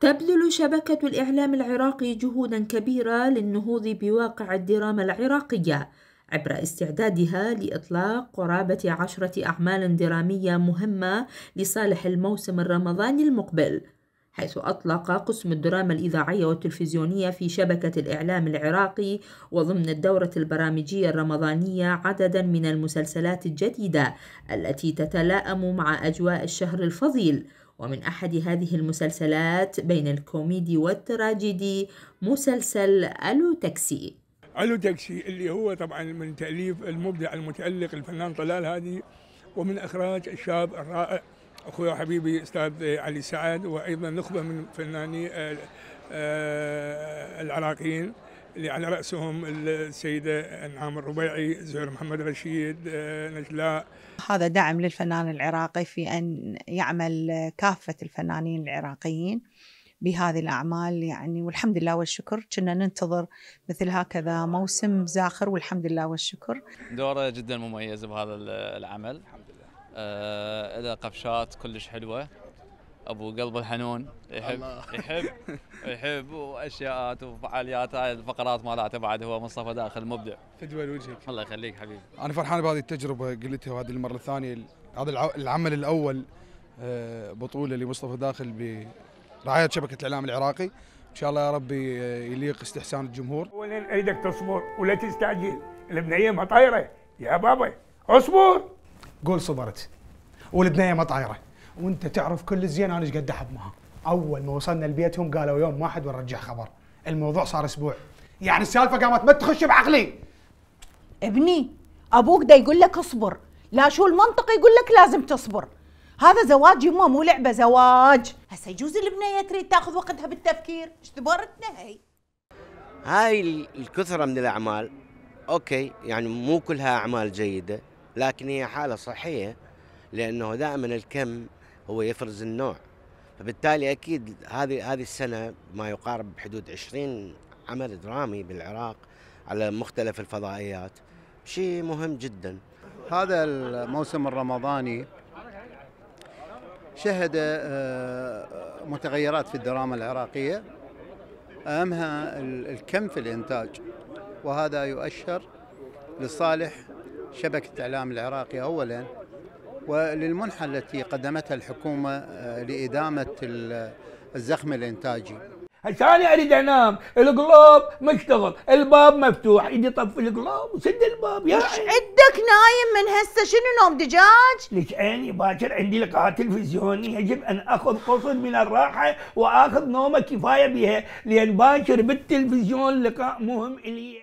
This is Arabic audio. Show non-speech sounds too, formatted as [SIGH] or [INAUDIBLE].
تبذل شبكة الإعلام العراقي جهودا كبيرة للنهوض بواقع الدراما العراقية عبر استعدادها لإطلاق قرابة عشرة أعمال درامية مهمة لصالح الموسم الرمضاني المقبل حيث أطلق قسم الدراما الإذاعية والتلفزيونية في شبكة الإعلام العراقي وضمن الدورة البرامجية الرمضانية عددا من المسلسلات الجديدة التي تتلائم مع أجواء الشهر الفضيل ومن أحد هذه المسلسلات بين الكوميدي والتراجيدي مسلسل ألو تاكسي ألو تاكسي اللي هو طبعا من تأليف المبدع المتألق الفنان طلال هادي ومن إخراج الشاب الرائع اخوي وحبيبي استاذ علي سعد وايضا نخبه من فناني آه، آه، العراقيين اللي على راسهم السيده انعام الربيعي، زهير محمد رشيد، آه، نجلاء. هذا دعم للفنان العراقي في ان يعمل كافه الفنانين العراقيين بهذه الاعمال يعني والحمد لله والشكر كنا ننتظر مثل هكذا موسم زاخر والحمد لله والشكر. دوره جدا مميز بهذا العمل. الحمد لله. آه له قفشات كلش حلوه ابو قلب الحنون يحب الله. [LAUGHS] يحب يحب واشياءات وفعاليات هاي الفقرات مالته بعد هو مصطفى داخل مبدع فدوى وجهك الله يخليك حبيبي انا فرحان بهذه التجربه قلتها وهذه المره الثانيه هذا العمل الاول آه، بطوله لمصطفى داخل برعايه شبكه الاعلام العراقي ان شاء الله يا ربي آه، يليق استحسان الجمهور اولا ايدك تصبر ولا تستعجل البنيه ما طايره يا بابا اصبر قول صبرت ولدنايا طايره وانت تعرف كل زين انا ايش قد احب مها اول ما وصلنا لبيتهم قالوا يوم واحد ونرجع خبر الموضوع صار اسبوع يعني السالفه قامت ما تخش بعقلي ابني ابوك ده يقول لك اصبر لا شو المنطق يقول لك لازم تصبر هذا زواج يمه مو لعبه زواج هسه يجوز البنيه تريد تاخذ وقتها بالتفكير ايش ثبرتنا هي هاي الكثره من الاعمال اوكي يعني مو كلها اعمال جيده لكن هي حالة صحية لأنه دائما الكم هو يفرز النوع فبالتالي أكيد هذه هذه السنة ما يقارب بحدود 20 عمل درامي بالعراق على مختلف الفضائيات شيء مهم جدا هذا الموسم الرمضاني شهد آه، متغيرات في الدراما العراقية أهمها الكم في الإنتاج وهذا يؤشر لصالح شبكة الإعلام العراقي أولا وللمنحة التي قدمتها الحكومة آه، لإدامة الزخم الإنتاجي هسه انا اريد انام القلوب مشتغل الباب مفتوح ايدي طفي القلوب وسد الباب يا ايش عندك نايم من هسه شنو نوم دجاج ليش عيني باكر عندي لقاء آه تلفزيوني يجب ان اخذ قصد من الراحه واخذ نومه كفايه بها لان باكر بالتلفزيون لقاء مهم الي